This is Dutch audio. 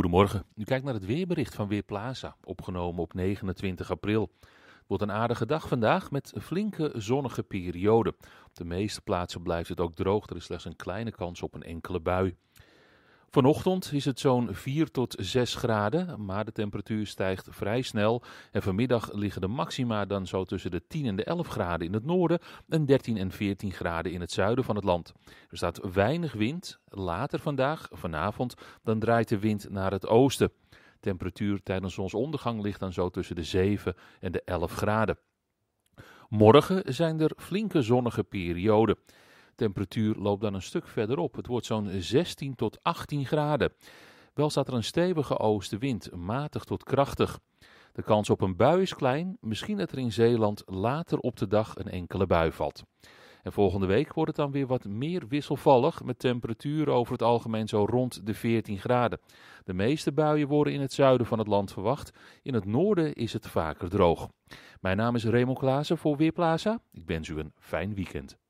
Goedemorgen. U kijkt naar het weerbericht van Weerplaza, opgenomen op 29 april. Het wordt een aardige dag vandaag met een flinke zonnige periode. Op de meeste plaatsen blijft het ook droog. Er is slechts een kleine kans op een enkele bui. Vanochtend is het zo'n 4 tot 6 graden, maar de temperatuur stijgt vrij snel. En vanmiddag liggen de maxima dan zo tussen de 10 en de 11 graden in het noorden en 13 en 14 graden in het zuiden van het land. Er staat weinig wind. Later vandaag, vanavond, dan draait de wind naar het oosten. Temperatuur tijdens zonsondergang ligt dan zo tussen de 7 en de 11 graden. Morgen zijn er flinke zonnige perioden temperatuur loopt dan een stuk verder op. Het wordt zo'n 16 tot 18 graden. Wel staat er een stevige oostenwind, matig tot krachtig. De kans op een bui is klein, misschien dat er in Zeeland later op de dag een enkele bui valt. En volgende week wordt het dan weer wat meer wisselvallig, met temperaturen over het algemeen zo rond de 14 graden. De meeste buien worden in het zuiden van het land verwacht. In het noorden is het vaker droog. Mijn naam is Raymond Klaassen voor Weerplaza. Ik wens u een fijn weekend.